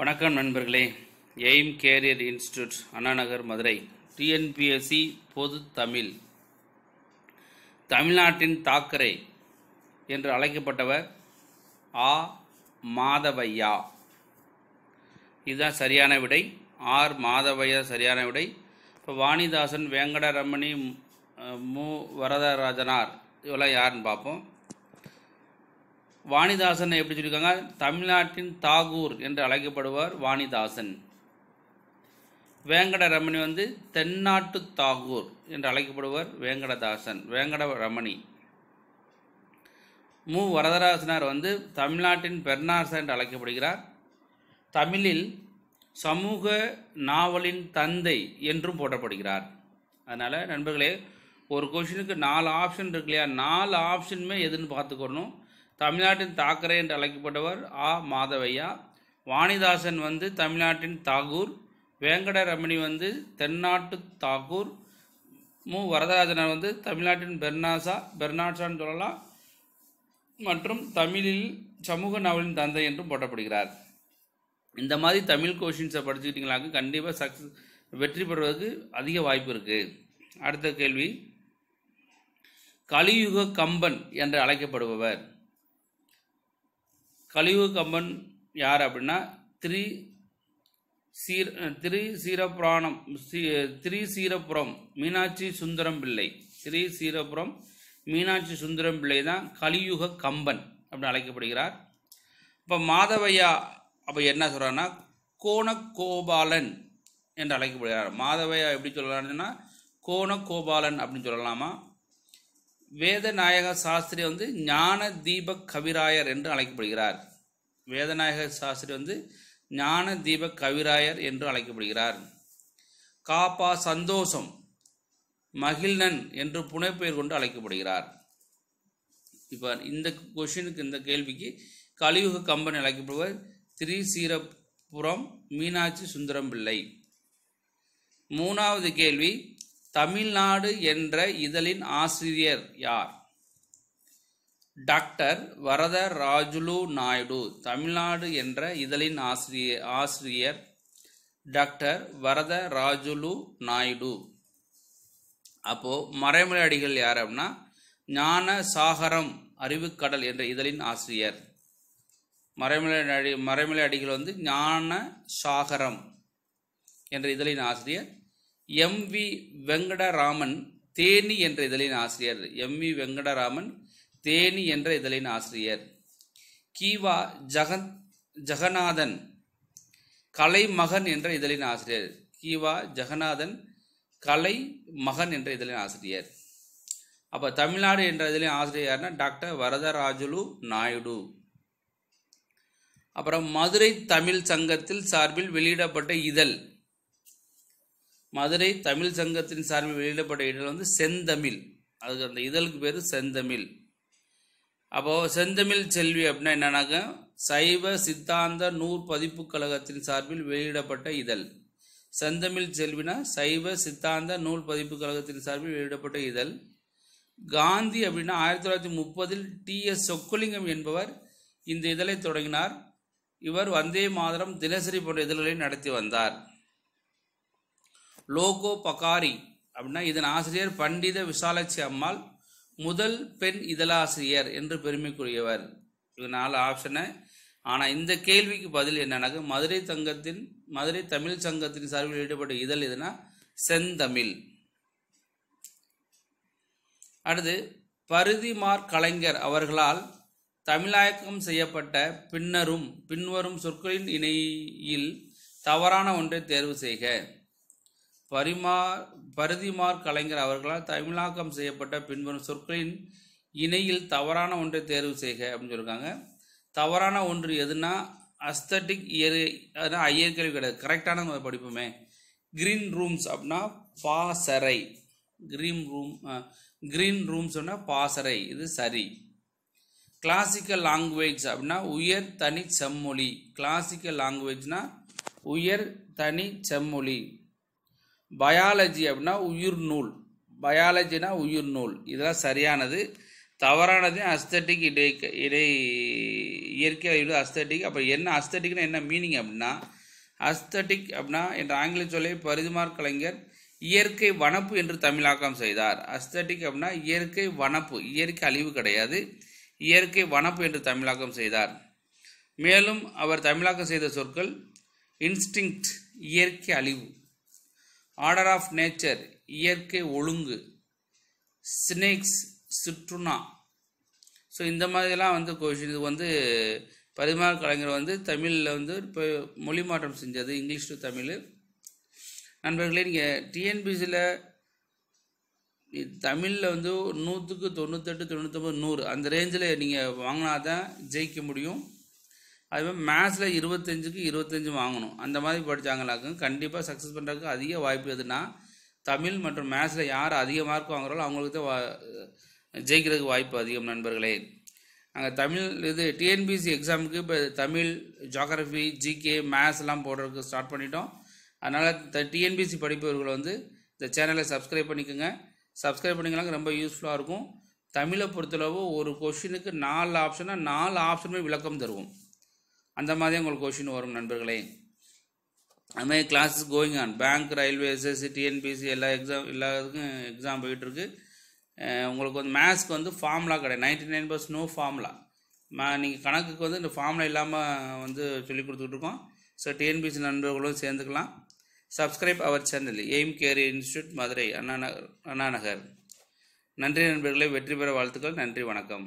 வணக்கம் நண்பர்களே Aim Career Institute Anna Nagar Madurai TNPSC பொது தமிழ் தமிழ்நாட்டின் தாக்கரே என்று அழைக்கப்பட்டவர் ஆ மாதவையா இதுதான் சரியான விடை ஆர் மாதவையா சரியான விடை இப்போ வாணிதாசன் வெங்கடரமணி மு வரதராஜனார் இவெல்லாம் யாருன்னு பார்ப்போம் வாணிதாசன் எப்படி சொல்லியிருக்காங்க தமிழ்நாட்டின் தாகூர் என்று அழைக்கப்படுவார் வாணிதாசன் வேங்கட ரமணி வந்து தென்னாட்டு தாகூர் என்று அழைக்கப்படுவார் வேங்கடதாசன் வேங்கட ரமணி மு வரதராசனார் வந்து தமிழ்நாட்டின் பெர்னாசன் என்று அழைக்கப்படுகிறார் தமிழில் சமூக நாவலின் தந்தை என்றும் போற்றப்படுகிறார் அதனால் நண்பர்களே ஒரு கொஷினுக்கு நாலு ஆப்ஷன் இருக்கு இல்லையா நாலு ஆப்ஷனுமே எதுன்னு பார்த்துக்கணும் தமிழ்நாட்டின் தாக்கரே என்று அழைக்கப்பட்டவர் ஆ மாதவையா வாணிதாசன் வந்து தமிழ்நாட்டின் தாகூர் வேங்கடரமணி வந்து தென்னாட்டு தாகூர் மு வரதராஜனர் வந்து தமிழ்நாட்டின் பெர்னாசா பெர்னாட்சான்னு சொல்லலாம் மற்றும் தமிழில் சமூக நாவலின் தந்தை என்றும் போட்டப்படுகிறார் இந்த மாதிரி தமிழ் கொஷின்ஸை படிச்சுக்கிட்டிங்களாக்கு கண்டிப்பாக சக்ஸஸ் வெற்றி பெறுவதற்கு அதிக வாய்ப்பு இருக்குது அடுத்த கேள்வி கலியுக கம்பன் என்று அழைக்கப்படுபவர் கலியுக கம்பன் யார் அப்படின்னா திரி சீர திரி சீரபுராணம் திரு சீரபுரம் மீனாட்சி சுந்தரம் பிள்ளை திரு சீரபுரம் மீனாட்சி சுந்தரம் பிள்ளை தான் கலியுக கம்பன் அப்படின்னு அழைக்கப்படுகிறார் இப்போ மாதவையா அப்போ என்ன சொல்கிறாருன்னா கோணக்கோபாலன் என்று அழைக்கப்படுகிறார் மாதவையா எப்படி சொல்லலாம்னா சொன்னால் கோணக்கோபாலன் அப்படின்னு சொல்லலாமா வேதநாயக சாஸ்திரி வந்து ஞான தீபக் கவிராயர் என்று அழைக்கப்படுகிறார் வேதநாயக சாஸ்திரி வந்து ஞான தீபக் கவிராயர் என்று அழைக்கப்படுகிறார் காப்பா சந்தோஷம் மகிழ்நன் என்று புனைப்பெயர் கொண்டு அழைக்கப்படுகிறார் இப்போ இந்த கொஷினுக்கு இந்த கேள்விக்கு கலியுக கம்பன் அழைக்கப்படுவர் திரிசீரப்புரம் மீனாட்சி சுந்தரம் பிள்ளை மூணாவது கேள்வி தமிழ்நாடு என்ற இதழின் ஆசிரியர் யார் டாக்டர் வரத ராஜுலு நாயுடு தமிழ்நாடு என்ற இதழின் ஆசிரியர் ஆசிரியர் டாக்டர் வரத ராஜுலு நாயுடு அப்போது மறைமலை அடிகள் யார் அப்படின்னா ஞான சாகரம் அறிவுக்கடல் என்ற இதழின் ஆசிரியர் மறைமலை அடி மறைமலை அடிகள் வந்து ஞான சாகரம் என்ற இதழின் ஆசிரியர் எம் வி வெங்கடராமன் தேனி என்ற இதழின் ஆசிரியர் எம் வி வெங்கடராமன் தேனி என்ற இதழின் ஆசிரியர் கீவா ஜகத் ஜெகநாதன் கலைமகன் என்ற இதழின் ஆசிரியர் கீவா ஜெகநாதன் கலை மகன் என்ற இதழின் ஆசிரியர் அப்போ தமிழ்நாடு என்ற இதழின் ஆசிரியர் யாருன்னா டாக்டர் வரதராஜுலு நாயுடு அப்புறம் மதுரை தமிழ் சங்கத்தில் சார்பில் வெளியிடப்பட்ட இதழ் மதுரை தமிழ் சங்கத்தின் சார்பில் வெளியிடப்பட்ட இதழ் வந்து செந்தமிழ் அதுக்கு அந்த இதழுக்கு பேர் செந்தமிழ் அப்போது செந்தமிழ் செல்வி அப்படின்னா என்னன்னாக்க சைவ சித்தாந்த நூல் பதிப்பு கழகத்தின் சார்பில் வெளியிடப்பட்ட இதழ் செந்தமிழ் செல்வினா சைவ சித்தாந்த நூல் பதிப்பு கழகத்தின் சார்பில் வெளியிடப்பட்ட இதழ் காந்தி அப்படின்னா ஆயிரத்தி தொள்ளாயிரத்தி முப்பதில் டி எஸ் சொக்குலிங்கம் என்பவர் இந்த இதழை தொடங்கினார் இவர் வந்தே மாதரம் தினசரி போன்ற இதழ்களை நடத்தி வந்தார் லோகோ பகாரி அப்படின்னா இதன் ஆசிரியர் பண்டித விசாலட்சி அம்மாள் முதல் பெண் இதழாசிரியர் என்று பெருமைக்குரியவர் இது நாலு ஆப்ஷனு ஆனால் இந்த கேள்விக்கு பதில் என்னன்னாக்க மதுரை சங்கத்தின் மதுரை தமிழ் சங்கத்தின் சார்பில் ஈடுபட்ட இதழ் எதுனா செந்தமிழ் அடுத்து பருதிமார் கலைஞர் அவர்களால் தமிழாயக்கம் செய்யப்பட்ட பின்னரும் பின்வரும் சொற்களின் இணையில் தவறான ஒன்றை தேர்வு செய்க பரிமா பரிதிமார் கலைஞர் அவர்களால் தமிழாக்கம் செய்யப்பட்ட பின்வரும் சொற்களின் இணையில் தவறான ஒன்றை தேர்வு செய்க அப்படின்னு சொல்லியிருக்காங்க தவறான ஒன்று எதுனா அஸ்தட்டிக் இயற் அதுதான் ஐயற்கல்வி கிடையாது கரெக்டான ஒரு படிப்போமே க்ரீன் ரூம்ஸ் அப்படின்னா பாசறை க்ரீன் ரூம் க்ரீன் ரூம்ஸ் அப்படின்னா பாசறை இது சரி கிளாசிக்கல் லாங்குவேஜ் அப்படின்னா உயர் தனி செம்மொழி கிளாசிக்கல் லாங்குவேஜ்னா உயர் தனி செம்மொழி பயாலஜி அப்படின்னா உயிர் நூல் பயாலஜினா உயிர் நூல் இதெல்லாம் சரியானது தவறானது அஸ்தட்டிக் இடை இடை இயற்கை அஸ்தட்டிக் அப்போ என்ன அஸ்தட்டிக்னா என்ன மீனிங் அப்படின்னா அஸ்தட்டிக் அப்படின்னா என்ற ஆங்கில சொல்லை பரிதுமார் கலைஞர் இயற்கை வனப்பு என்று தமிழாக்கம் செய்தார் அஸ்தட்டிக் அப்படின்னா இயற்கை வனப்பு இயற்கை அழிவு கிடையாது இயற்கை வனப்பு என்று தமிழாக்கம் செய்தார் மேலும் அவர் தமிழாக்கம் செய்த சொற்கள் இன்ஸ்டிங்க்ட் இயற்கை அழிவு ஆர்டர் ஆஃப் நேச்சர் இயற்கை ஒழுங்கு ஸ்னேக்ஸ் சுற்றுனா ஸோ இந்த மாதிரிலாம் வந்து கொஷின் இது வந்து பரிமாறு கலைஞர் வந்து தமிழில் வந்து இப்போ மொழி மாற்றம் செஞ்சது இங்கிலீஷ் டு தமிழ் நண்பர்களே நீங்கள் டிஎன்பிசியில் தமிழில் வந்து நூற்றுக்கு தொண்ணூத்தெட்டு தொண்ணூற்றொம்பது நூறு அந்த ரேஞ்சில் நீங்கள் வாங்கினா தான் ஜெயிக்க முடியும் அதுவே மேத்ஸில் இருபத்தஞ்சுக்கு இருபத்தஞ்சு வாங்கணும் அந்த மாதிரி படித்தாங்களாக்கும் கண்டிப்பாக சக்ஸஸ் பண்ணுறதுக்கு அதிக வாய்ப்பு எதுனா தமிழ் மற்றும் மேத்ஸில் யார் அதிக மார்க் வாங்குறாலும் அவங்களுக்கு தான் வா ஜெயிக்கிறதுக்கு வாய்ப்பு அதிகம் நண்பர்களே அங்கே தமிழ் இது டிஎன்பிசி எக்ஸாமுக்கு இப்போ தமிழ் ஜியாகிரஃபி ஜிகே மேத்ஸ் எல்லாம் போடுறதுக்கு ஸ்டார்ட் பண்ணிட்டோம் அதனால் த டிஎன்பிசி படிப்பவர்கள் வந்து இந்த சேனலை சப்ஸ்கிரைப் பண்ணிக்கோங்க சப்ஸ்கிரைப் பண்ணிக்கலாம் ரொம்ப யூஸ்ஃபுல்லாக இருக்கும் தமிழை பொறுத்தளவு ஒரு கொஷினுக்கு நாலு ஆப்ஷனாக நாலு ஆப்ஷனுமே விளக்கம் தருவோம் அந்த மாதிரி உங்களுக்கு கொஷின் வரும் நண்பர்களே அதுமாதிரி classes going on bank railways TNPSC எல்லா எக்ஸாம் எல்லா இதுக்கும் எக்ஸாம் போயிட்டுருக்கு உங்களுக்கு வந்து மேத்ஸ்க்கு வந்து ஃபார்முலா கிடையாது ninety nine percent no formula மா நீங்கள் கணக்குக்கு வந்து இந்த ஃபார்முலா இல்லாமல் வந்து சொல்லி கொடுத்துட்ருக்கோம் ஸோ டிஎன்பிசி நண்பர்களும் சேர்ந்துக்கலாம் subscribe our channel Aim Career Institute Madurai Anna Anna Nagar நன்றி நண்பர்களே வெற்றி பெற வாழ்த்துக்கள் நன்றி வணக்கம்